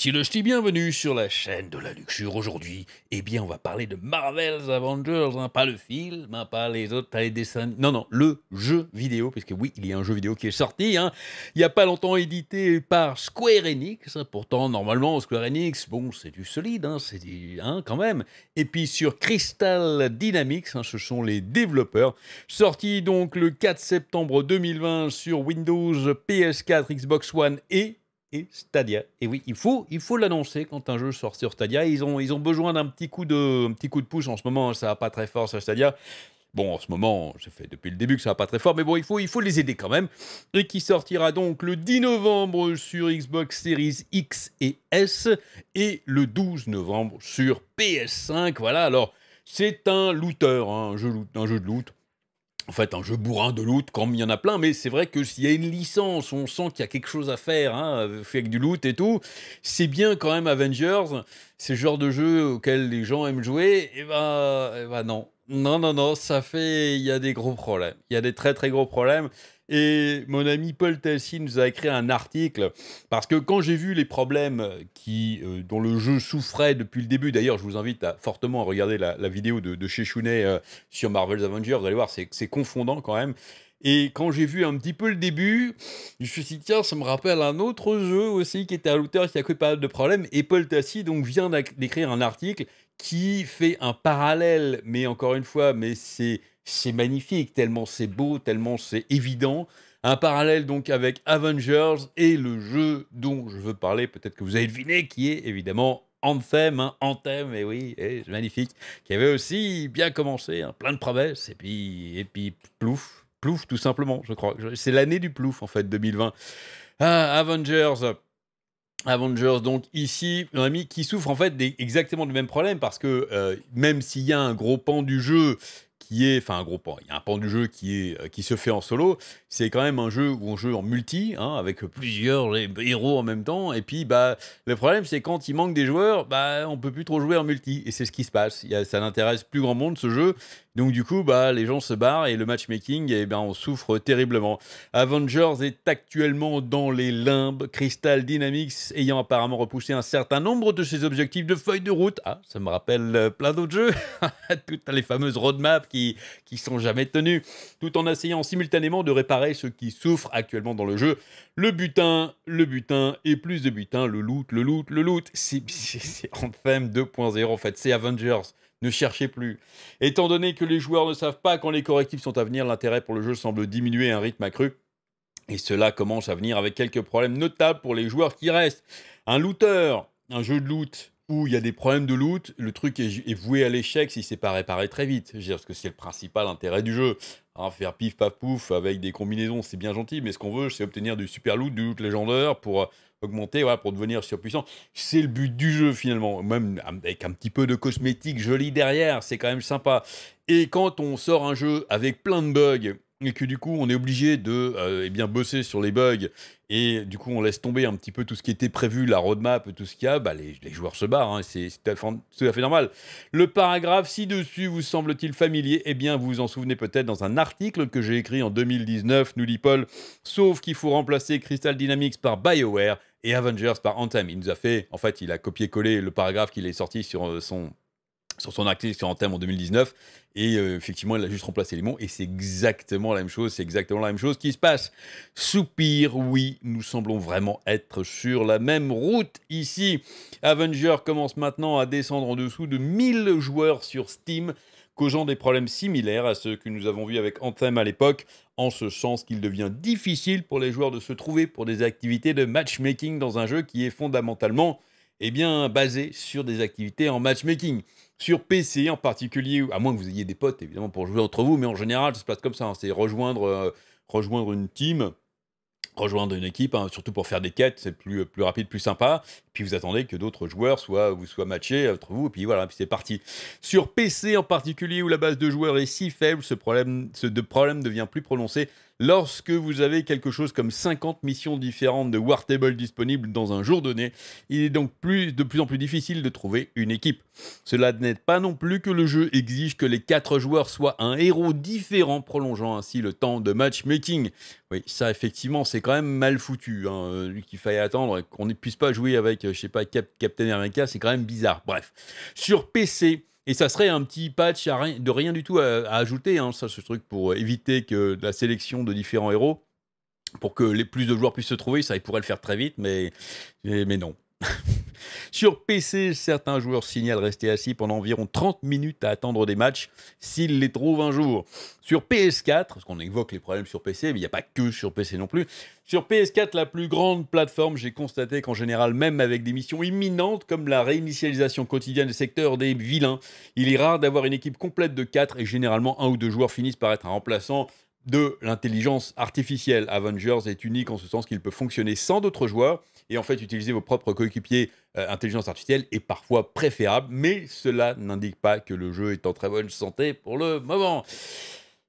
Si le ch'ti, bienvenue sur la chaîne de la luxure. Aujourd'hui, eh bien, on va parler de Marvel's Avengers, hein. pas le film, hein, pas les autres, pas les dessins, non, non, le jeu vidéo, puisque oui, il y a un jeu vidéo qui est sorti, hein. il n'y a pas longtemps édité par Square Enix, pourtant, normalement, Square Enix, bon, c'est du solide, c'est du, quand même, et puis sur Crystal Dynamics, ce sont les développeurs, sorti donc le 4 septembre 2020 sur Windows, PS4, Xbox One et et Stadia. Et oui, il faut il faut l'annoncer quand un jeu sort sur Stadia. Ils ont, ils ont besoin d'un petit coup de petit coup de pouce en ce moment. Ça va pas très fort sur Stadia. Bon, en ce moment, j'ai fait depuis le début que ça va pas très fort, mais bon, il faut, il faut les aider quand même. Et qui sortira donc le 10 novembre sur Xbox Series X et S et le 12 novembre sur PS5. Voilà, alors c'est un looter, hein, un, un jeu de loot en fait, un jeu bourrin de loot, comme il y en a plein, mais c'est vrai que s'il y a une licence, on sent qu'il y a quelque chose à faire, fait hein, avec du loot et tout, c'est bien quand même Avengers, c'est le genre de jeu auquel les gens aiment jouer, et ben et ben non, non, non, non, ça fait. Il y a des gros problèmes. Il y a des très, très gros problèmes. Et mon ami Paul Tassi nous a écrit un article parce que quand j'ai vu les problèmes qui, euh, dont le jeu souffrait depuis le début, d'ailleurs, je vous invite fortement à regarder la, vidéo de, de euh, sur Marvel's Avengers. Vous allez voir, c'est confondant quand même. Et quand j'ai vu un petit peu le début, je me suis dit, tiens, ça me rappelle un autre jeu aussi qui était à l'auteur, qui a eu pas mal de problèmes. Et Paul Tassi donc, vient d'écrire un article qui fait un parallèle, mais encore une fois, mais c'est c'est magnifique, tellement c'est beau, tellement c'est évident. Un parallèle donc avec Avengers et le jeu dont je veux parler, peut-être que vous avez deviné, qui est évidemment Anthem, hein. Anthem, et eh oui, et eh, magnifique, qui avait aussi bien commencé, hein. plein de promesses, et puis, et puis plouf, plouf tout simplement, je crois. C'est l'année du plouf en fait, 2020. Ah, Avengers, Avengers, donc ici, un ami qui souffre en fait des, exactement du même problème parce que euh, même s'il y a un gros pan du jeu qui est, enfin un gros pan, il y a un pan du jeu qui est euh, qui se fait en solo, c'est quand même un jeu où on joue en multi, hein, avec plusieurs héros en même temps, et puis bah le problème c'est quand il manque des joueurs, bah on peut plus trop jouer en multi, et c'est ce qui se passe. ça n'intéresse plus grand monde ce jeu, donc du coup, bah, les gens se barrent et le matchmaking, eh ben, on souffre terriblement. Avengers est actuellement dans les limbes, Crystal Dynamics ayant apparemment repoussé un certain nombre de ses objectifs de feuille de route. Ah, ça me rappelle euh, plein d'autres jeux, toutes les fameuses roadmaps qui qui sont jamais tenues, tout en essayant simultanément de réparer ce qui souffre actuellement dans le jeu. Le butin, le butin et plus de butin, le loot, le loot, le loot. C'est Anthem 2.0 en fait, c'est Avengers ne cherchez plus. Étant donné que les joueurs ne savent pas quand les correctifs sont à venir, l'intérêt pour le jeu semble diminuer à un rythme accru. Et cela commence à venir avec quelques problèmes notables pour les joueurs qui restent. Un looter, un jeu de loot où il y a des problèmes de loot, le truc est, voué à l'échec si c'est pas réparé très vite. Je veux dire, parce que c'est le principal intérêt du jeu. Hein, faire pif paf pouf avec des combinaisons, c'est bien gentil, mais ce qu'on veut, c'est obtenir du super loot, du loot légendaire pour euh, augmenter, voilà, pour devenir surpuissant. C'est le but du jeu finalement, même avec un petit peu de cosmétique joli derrière, c'est quand même sympa. Et quand on sort un jeu avec plein de bugs et que du coup on est obligé de euh, eh bien bosser sur les bugs et du coup on laisse tomber un petit peu tout ce qui était prévu, la roadmap, tout ce qu'il y a, bah, les, les, joueurs se barrent, hein, c'est tout, à fait normal. Le paragraphe ci-dessus vous semble-t-il familier Eh bien vous vous en souvenez peut-être dans un article que j'ai écrit en 2019, nous dit Paul, sauf qu'il faut remplacer Crystal Dynamics par BioWare et Avengers par Anthem. Il nous a fait, en fait il a copié-collé le paragraphe qu'il est sorti sur euh, son sur son actif sur Anthem en 2019. Et euh, effectivement, il a juste remplacé les mots. Et c'est exactement la même chose. C'est exactement la même chose qui se passe. Soupir, oui, nous semblons vraiment être sur la même route ici. Avenger commence maintenant à descendre en dessous de 1000 joueurs sur Steam causant des problèmes similaires à ceux que nous avons vus avec Anthem à l'époque, en ce sens qu'il devient difficile pour les joueurs de se trouver pour des activités de matchmaking dans un jeu qui est fondamentalement eh bien, basé sur des activités en matchmaking sur PC en particulier, à moins que vous ayez des potes évidemment pour jouer entre vous, mais en général, ça se passe comme ça. Hein. c'est rejoindre, euh, rejoindre une team, rejoindre une équipe, hein, surtout pour faire des quêtes, c'est plus, euh, plus rapide, plus sympa. Puis vous attendez que d'autres joueurs soient, vous soient matchés entre vous, et puis voilà, c'est parti. Sur PC en particulier, où la base de joueurs est si faible, ce problème, ce de problème devient plus prononcé Lorsque vous avez quelque chose comme 50 missions différentes de War Table disponibles dans un jour donné, il est donc de plus en plus difficile de trouver une équipe. Cela n'aide pas non plus que le jeu exige que les 4 joueurs soient un héros différent, prolongeant ainsi le temps de matchmaking. Oui, ça effectivement, c'est quand même mal foutu, hein, euh, qu'il fallait attendre, qu'on ne puisse pas jouer avec, euh, je sais pas, Captain America, c'est quand même bizarre. Bref, sur PC, et ça serait un petit patch de rien du tout à, ajouter, hein, ce truc, pour euh, éviter que la sélection de différents héros, pour que les plus de joueurs puissent se trouver, ça, ils pourraient le faire très vite, mais, mais non. Sur PC, certains joueurs signalent rester assis pendant environ 30 minutes à attendre des matchs s'ils les trouvent un jour. Sur PS4, parce qu'on évoque les problèmes sur PC, mais il n'y a pas que sur PC non plus. Sur PS4, la plus grande plateforme, j'ai constaté qu'en général, même avec des missions imminentes comme la réinitialisation quotidienne des secteurs des vilains, il est rare d'avoir une équipe complète de 4 et généralement un ou deux joueurs finissent par être un remplaçant, de l'intelligence artificielle Avengers est unique en ce sens qu'il peut fonctionner sans d'autres joueurs et en fait utiliser vos propres coéquipiers euh, intelligence artificielle est parfois préférable, mais cela n'indique pas que le jeu est en très bonne santé pour le moment.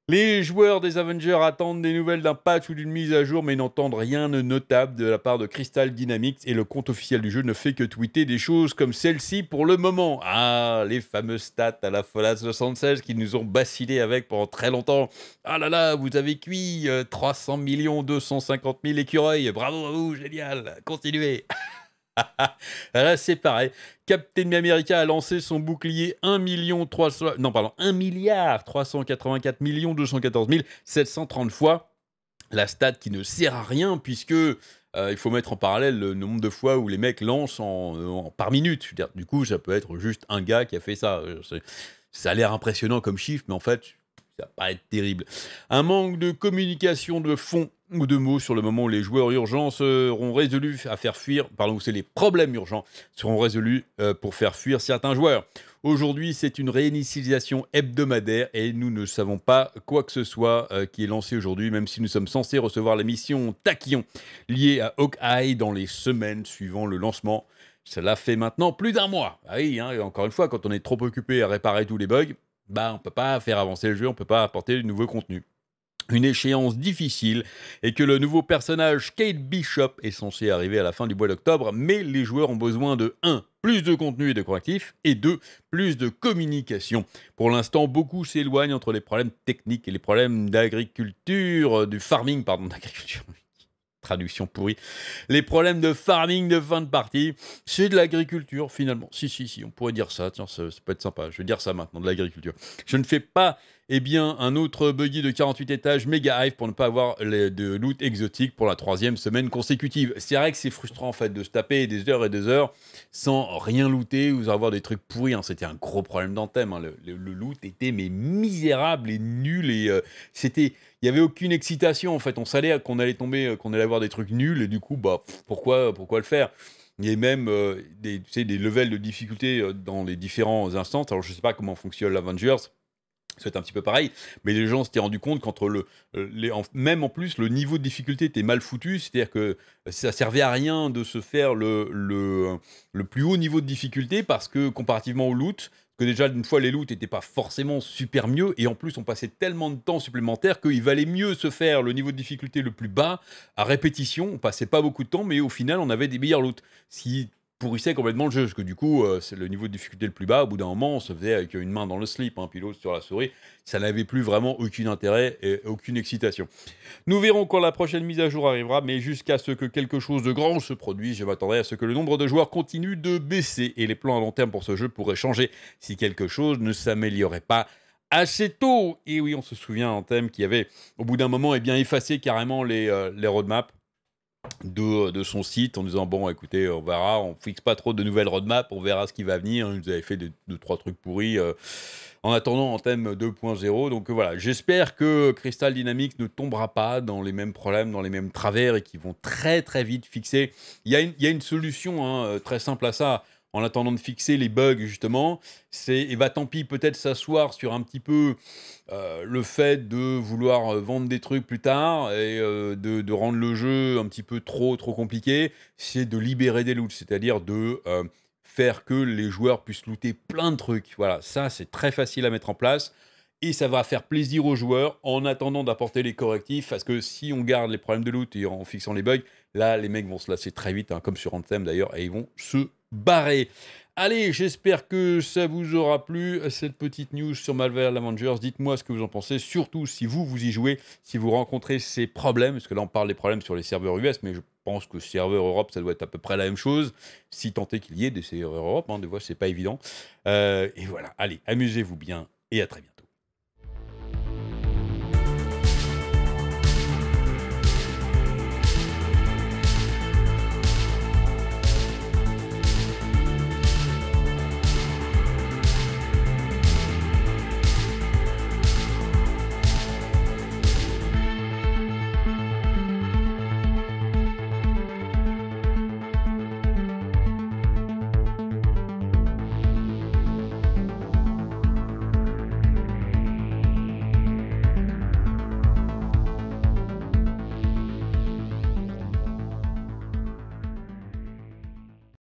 Les joueurs des Avengers attendent des nouvelles d'un patch ou d'une mise à jour, mais n'entendent rien de notable de la part de Crystal Dynamics et le compte officiel du jeu ne fait que tweeter des choses comme celle-ci pour le moment. Ah, les fameuses stats à la Fallout 76 qui nous ont bassiné avec pendant très longtemps. Ah là là, vous avez cuit 300 euh, millions 250 000 écureuils. Bravo à vous, génial. Continuez. Là, c'est pareil. Captain America a lancé son bouclier 1 million 300... non, pardon, 1 milliard 384 millions 214 730 fois. La stat qui ne sert à rien puisque euh, il faut mettre en parallèle le nombre de fois où les mecs lancent en, euh, par minute. Du coup, ça peut être juste un gars qui a fait ça. Ça a l'air impressionnant comme chiffre, mais en fait, ça va pas être terrible. Un manque de communication de fond ou deux mots sur le moment où les joueurs urgents seront résolus à faire fuir, pardon, c'est les problèmes urgents seront résolus euh, pour faire fuir certains joueurs. Aujourd'hui, c'est une réinitialisation hebdomadaire et nous ne savons pas quoi que ce soit euh, qui est lancé aujourd'hui, même si nous sommes censés recevoir la mission Tachyon liée à Hawkeye dans les semaines suivant le lancement. Cela fait maintenant plus d'un mois. Ah hein, encore une fois, quand on est trop occupé à réparer tous les bugs, bah, on ne peut pas faire avancer le jeu, on ne peut pas apporter de nouveaux contenus une échéance difficile et que le nouveau personnage Kate Bishop est censé arriver à la fin du mois d'octobre, mais les joueurs ont besoin de 1 plus de contenu et de correctifs, et deux, plus de communication. Pour l'instant, beaucoup s'éloignent entre les problèmes techniques et les problèmes d'agriculture, euh, du farming, pardon, d'agriculture, traduction pourrie. Les problèmes de farming de fin de partie, c'est de l'agriculture finalement. Si, si, si, on pourrait dire ça. Tiens, ça, ça, peut être sympa. Je vais dire ça maintenant, de l'agriculture. Je ne fais pas eh bien, un autre buggy de 48 étages, méga hype pour ne pas avoir de loot exotique pour la troisième semaine consécutive. C'est vrai que c'est frustrant en fait de se taper des heures et des heures sans rien looter ou avoir des trucs pourris. Hein. C'était un gros problème dans hein. Le, loot était mais misérable et nul et euh, c'était il n'y avait aucune excitation en fait. On savait qu'on allait tomber, euh, qu'on allait avoir des trucs nuls et du coup, bah, pourquoi, euh, pourquoi le faire Et même des, tu des levels de difficulté dans les différents instances. Alors je ne sais pas comment fonctionne l'Avengers. C'est un petit peu pareil, mais les gens s'étaient rendus compte qu'entre le, euh, même en plus, le niveau de difficulté était mal foutu, c'est-à-dire que euh, ça servait à rien de se faire le, le, plus haut niveau de difficulté parce que comparativement au loot, que déjà une fois les loots n'étaient pas forcément super mieux et en plus on passait tellement de temps supplémentaire qu'il valait mieux se faire le niveau de difficulté le plus bas à répétition, on passait pas beaucoup de temps mais au final on avait des meilleurs loots. Si pourrissait complètement le jeu, parce que du coup, euh, c'est le niveau de difficulté le plus bas. Au bout d'un moment, on se faisait avec une main dans le slip, un hein, puis sur la souris. Ça n'avait plus vraiment aucun intérêt et aucune excitation. Nous verrons quand la prochaine mise à jour arrivera, mais jusqu'à ce que quelque chose de grand se produise, je m'attendrai à ce que le nombre de joueurs continue de baisser et les plans à long terme pour ce jeu pourraient changer si quelque chose ne s'améliorait pas assez tôt. Et oui, on se souvient en thème qui avait, au bout d'un moment, et eh bien, effacé carrément les, euh, les roadmaps de, son site en disant bon écoutez on verra on fixe pas trop de nouvelles roadmaps on verra ce qui va venir ils nous avaient fait deux, trois trucs pourris euh, en attendant en thème 2.0 donc euh, voilà j'espère que Crystal Dynamics ne tombera pas dans les mêmes problèmes dans les mêmes travers et qu'ils vont très très vite fixer il y a une, solution hein, euh, très simple à ça en attendant de fixer les bugs justement. C'est et eh va ben, tant pis peut-être s'asseoir sur un petit peu euh, le fait de vouloir euh, vendre des trucs plus tard et euh, de, rendre le jeu un petit peu trop trop compliqué. C'est de libérer des loots, c'est-à-dire de faire que les joueurs puissent looter plein de trucs. Voilà, ça c'est très facile à mettre en place. Et ça va faire plaisir aux joueurs en attendant d'apporter les correctifs, parce que si on garde les problèmes de loot et en fixant les bugs, là les mecs vont se lasser très vite, hein, comme sur Anthem d'ailleurs, et ils vont se barré. Allez, j'espère que ça vous aura plu, cette petite news sur Malware Avengers. Dites-moi ce que vous en pensez, surtout si vous, vous y jouez, si vous rencontrez ces problèmes, parce que là, on parle des problèmes sur les serveurs US, mais je pense que serveur Europe, ça doit être à peu près la même chose, si tant est qu'il y ait des serveurs Europe, hein, des fois, c'est pas évident. Euh, et voilà, allez, amusez-vous bien et à très bientôt.